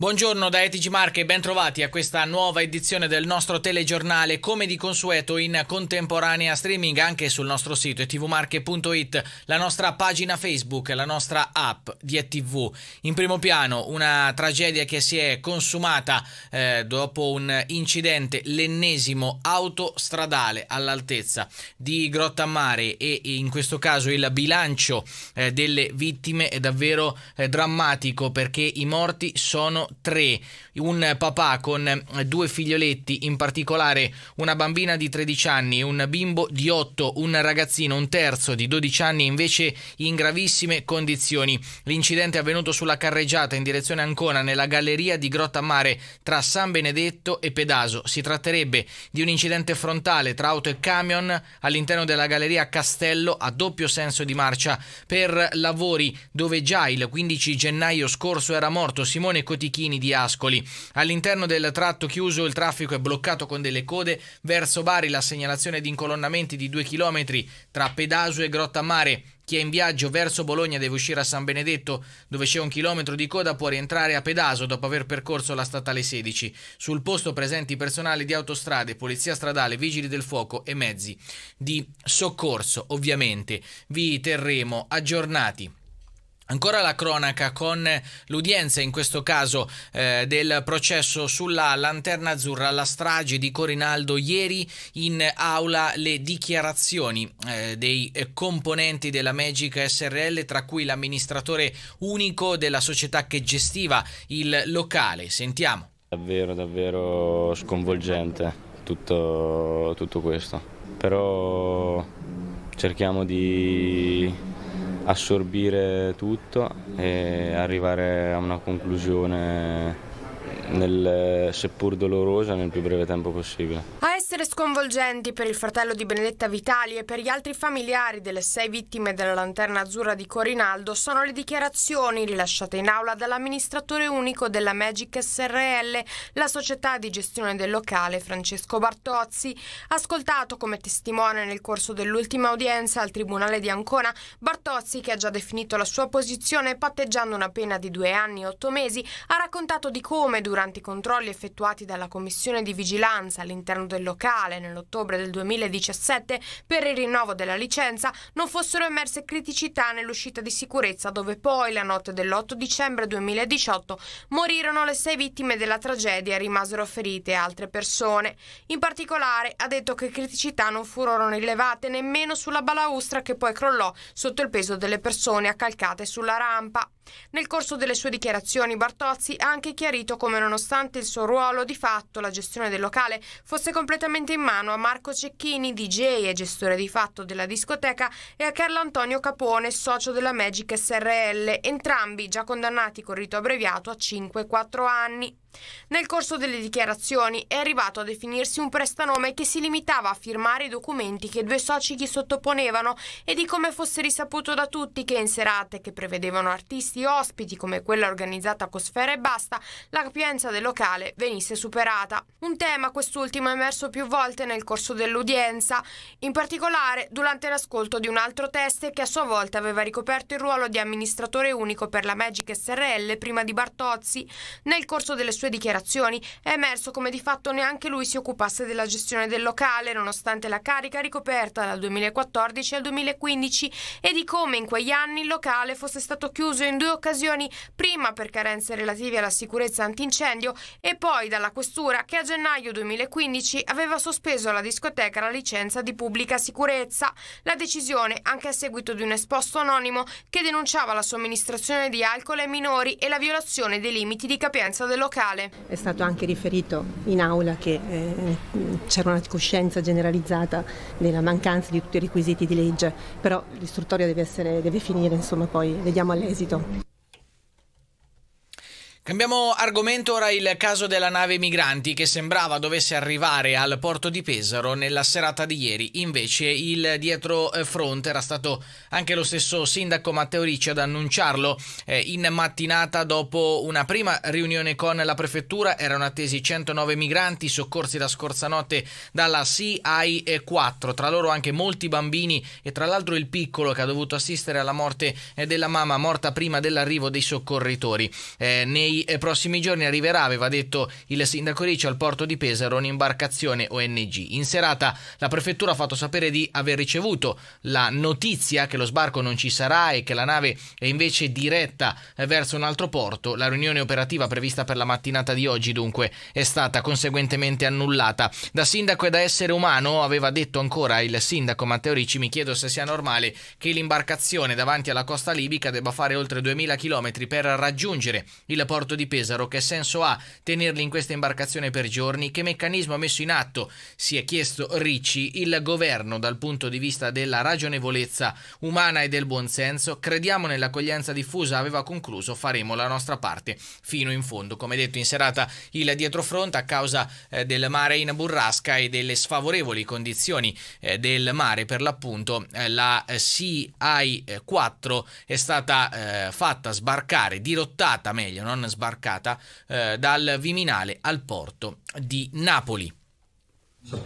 Buongiorno da ETG Marche e bentrovati a questa nuova edizione del nostro telegiornale come di consueto in contemporanea streaming anche sul nostro sito tvmarche.it, la nostra pagina Facebook, la nostra app di ETV. In primo piano una tragedia che si è consumata eh, dopo un incidente, l'ennesimo autostradale all'altezza di Grotta Mare e in questo caso il bilancio eh, delle vittime è davvero eh, drammatico perché i morti sono tre. Un papà con due figlioletti, in particolare una bambina di 13 anni, un bimbo di 8, un ragazzino, un terzo di 12 anni invece in gravissime condizioni. L'incidente è avvenuto sulla carreggiata in direzione Ancona nella galleria di Grotta Mare tra San Benedetto e Pedaso. Si tratterebbe di un incidente frontale tra auto e camion all'interno della galleria Castello a doppio senso di marcia per lavori dove già il 15 gennaio scorso era morto Simone Cotichini Marchini di Ascoli. All'interno del tratto chiuso il traffico è bloccato con delle code. Verso Bari la segnalazione di incolonnamenti di 2 km tra Pedasu e Grotta Mare. Chi è in viaggio verso Bologna deve uscire a San Benedetto, dove c'è un chilometro di coda, può rientrare a Pedaso dopo aver percorso la statale 16. Sul posto presenti personale di autostrade, polizia stradale, vigili del fuoco e mezzi di soccorso. Ovviamente vi terremo aggiornati. Ancora la cronaca con l'udienza, in questo caso eh, del processo sulla lanterna azzurra, la strage di Corinaldo. Ieri in aula le dichiarazioni eh, dei componenti della Magic SRL, tra cui l'amministratore unico della società che gestiva il locale. Sentiamo. Davvero, davvero sconvolgente tutto, tutto questo. Però cerchiamo di assorbire tutto e arrivare a una conclusione nel, seppur dolorosa nel più breve tempo possibile essere sconvolgenti per il fratello di Benedetta Vitali e per gli altri familiari delle sei vittime della lanterna azzurra di Corinaldo sono le dichiarazioni rilasciate in aula dall'amministratore unico della Magic SRL, la società di gestione del locale, Francesco Bartozzi. Ascoltato come testimone nel corso dell'ultima udienza al Tribunale di Ancona, Bartozzi, che ha già definito la sua posizione patteggiando una pena di due anni e otto mesi, ha raccontato di come durante i controlli effettuati dalla Commissione di Vigilanza all'interno del locale generale nell'ottobre del 2017 per il rinnovo della licenza non fossero emerse criticità nell'uscita di sicurezza dove poi la notte dell'8 dicembre 2018 morirono le sei vittime della tragedia e rimasero ferite altre persone. In particolare ha detto che criticità non furono rilevate nemmeno sulla balaustra che poi crollò sotto il peso delle persone accalcate sulla rampa. Nel corso delle sue dichiarazioni Bartozzi ha anche chiarito come nonostante il suo ruolo di fatto la gestione del locale fosse completamente direttamente in mano a Marco Cecchini, DJ e gestore di fatto della discoteca, e a Carlo Antonio Capone, socio della Magic SRL, entrambi già condannati con rito abbreviato a 5-4 anni. Nel corso delle dichiarazioni è arrivato a definirsi un prestanome che si limitava a firmare i documenti che due soci gli sottoponevano e di come fosse risaputo da tutti che in serate che prevedevano artisti ospiti come quella organizzata con Sfera e Basta, la capienza del locale venisse superata. Un tema quest'ultimo è emerso più volte nel corso dell'udienza, in particolare durante l'ascolto di un altro test che a sua volta aveva ricoperto il ruolo di amministratore unico per la Magic SRL prima di Bartozzi. Nel corso delle sue sue dichiarazioni è emerso come di fatto neanche lui si occupasse della gestione del locale, nonostante la carica ricoperta dal 2014 al 2015 e di come in quegli anni il locale fosse stato chiuso in due occasioni, prima per carenze relative alla sicurezza antincendio e poi dalla questura che a gennaio 2015 aveva sospeso alla discoteca la licenza di pubblica sicurezza. La decisione anche a seguito di un esposto anonimo che denunciava la somministrazione di alcol ai minori e la violazione dei limiti di capienza del locale generale. È stato anche riferito in aula che eh, c'era una coscienza generalizzata della mancanza di tutti i requisiti di legge, però l'istruttoria deve, essere, deve finire, insomma poi vediamo all'esito. Cambiamo argomento ora il caso della nave migranti che sembrava dovesse arrivare al porto di Pesaro nella serata di ieri, invece il dietro eh, fronte era stato anche lo stesso sindaco Matteo Ricci ad annunciarlo eh, in mattinata dopo una prima riunione con la prefettura, erano attesi 109 migranti soccorsi la scorsa notte dalla CI 4, tra loro anche molti bambini e tra l'altro il piccolo che ha dovuto assistere alla morte eh, della mamma morta prima dell'arrivo dei soccorritori. Eh, nei nei prossimi giorni arriverà, aveva detto il sindaco Riccio, al porto di Pesaro un'imbarcazione ONG. In serata la prefettura ha fatto sapere di aver ricevuto la notizia che lo sbarco non ci sarà e che la nave è invece diretta verso un altro porto. La riunione operativa prevista per la mattinata di oggi dunque è stata conseguentemente annullata. Da sindaco e da essere umano, aveva detto ancora il sindaco Matteo Ricci, mi chiedo se sia normale che l'imbarcazione davanti alla costa libica debba fare oltre 2000 km per raggiungere il porto porto di Pesaro, che senso ha tenerli in questa imbarcazione per giorni? Che meccanismo ha messo in atto? Si è chiesto Ricci, il governo dal punto di vista della ragionevolezza umana e del buonsenso. Crediamo nell'accoglienza diffusa, aveva concluso, faremo la nostra parte fino in fondo. Come detto in serata il dietrofront a causa eh, del mare in burrasca e delle sfavorevoli condizioni eh, del mare per l'appunto eh, la eh, CI4 è stata eh, fatta sbarcare, dirottata meglio, non sbarcata eh, dal Viminale al porto di Napoli.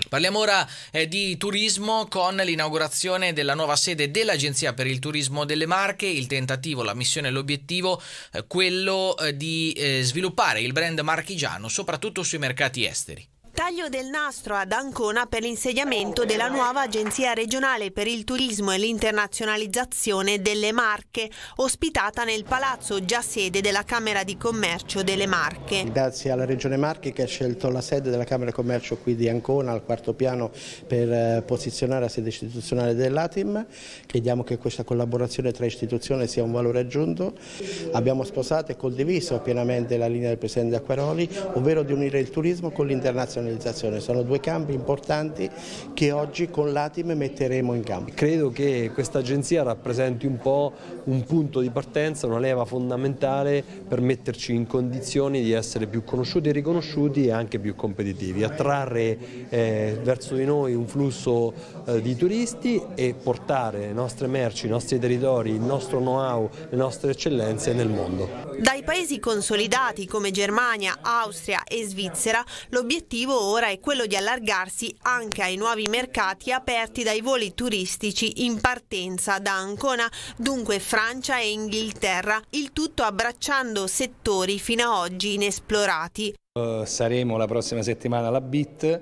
Parliamo ora eh, di turismo con l'inaugurazione della nuova sede dell'Agenzia per il Turismo delle Marche, il tentativo, la missione e l'obiettivo, eh, quello eh, di eh, sviluppare il brand marchigiano soprattutto sui mercati esteri taglio del nastro ad Ancona per l'insediamento della nuova Agenzia regionale per il turismo e l'internazionalizzazione delle Marche, ospitata nel palazzo già sede della Camera di Commercio delle Marche. Grazie alla Regione Marche che ha scelto la sede della Camera di Commercio qui di Ancona al quarto piano per eh, posizionare la sede istituzionale dell'ATIM. Crediamo che questa collaborazione tra istituzioni sia un valore aggiunto. Abbiamo sposato e condiviso pienamente la linea del Presidente Acquaroli, ovvero di unire il turismo con l'internazionalizzazione realizzazione. Sono due campi importanti che oggi con l'Atime metteremo in campo. Credo che questa agenzia rappresenti un po' un punto di partenza, una leva fondamentale per metterci in condizioni di essere più conosciuti e riconosciuti e anche più competitivi, attrarre eh, verso di noi un flusso eh, di turisti e portare le nostre merci, i nostri territori, il nostro know-how, le nostre eccellenze nel mondo. Dai paesi consolidati come Germania, Austria e Svizzera l'obiettivo ora è quello di allargarsi anche ai nuovi mercati aperti dai voli turistici in partenza da Ancona, dunque Francia e Inghilterra, il tutto abbracciando settori fino ad oggi inesplorati. Eh, saremo la prossima settimana alla BIT,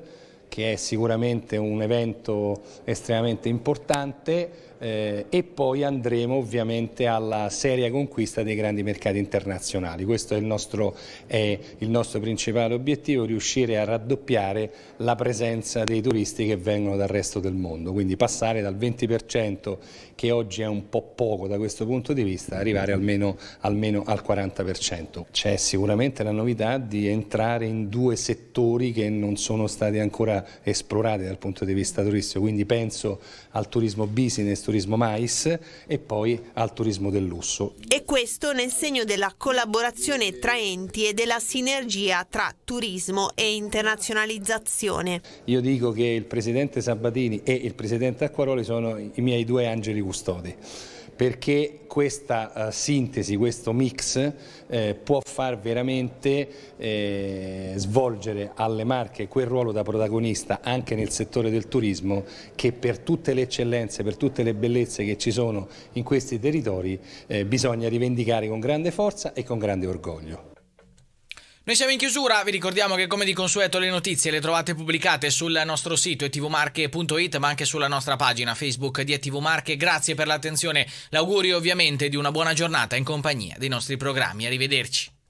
che è sicuramente un evento estremamente importante, eh, e poi andremo ovviamente alla seria conquista dei grandi mercati internazionali. Questo è il, nostro, è il nostro principale obiettivo, riuscire a raddoppiare la presenza dei turisti che vengono dal resto del mondo, quindi passare dal 20% che oggi è un po' poco da questo punto di vista, arrivare almeno, almeno al 40%. C'è sicuramente la novità di entrare in due settori che non sono stati ancora esplorati dal punto di vista turistico, quindi penso al turismo business, turismo mais e poi al turismo del lusso. E questo nel segno della collaborazione tra enti e della sinergia tra turismo e internazionalizzazione. Io dico che il presidente Sabatini e il presidente Acquaroli sono i miei due angeli custodi perché questa uh, sintesi, questo mix eh, può far veramente eh, svolgere alle Marche quel ruolo da protagonista anche nel settore del turismo che per tutte le eccellenze, per tutte le bellezze che ci sono in questi territori eh, bisogna rivendicare con grande forza e con grande orgoglio. Noi siamo in chiusura, vi ricordiamo che come di consueto le notizie le trovate pubblicate sul nostro sito etvmarche.it ma anche sulla nostra pagina Facebook di ETV Marche. Grazie per l'attenzione, l'augurio ovviamente di una buona giornata in compagnia dei nostri programmi. Arrivederci.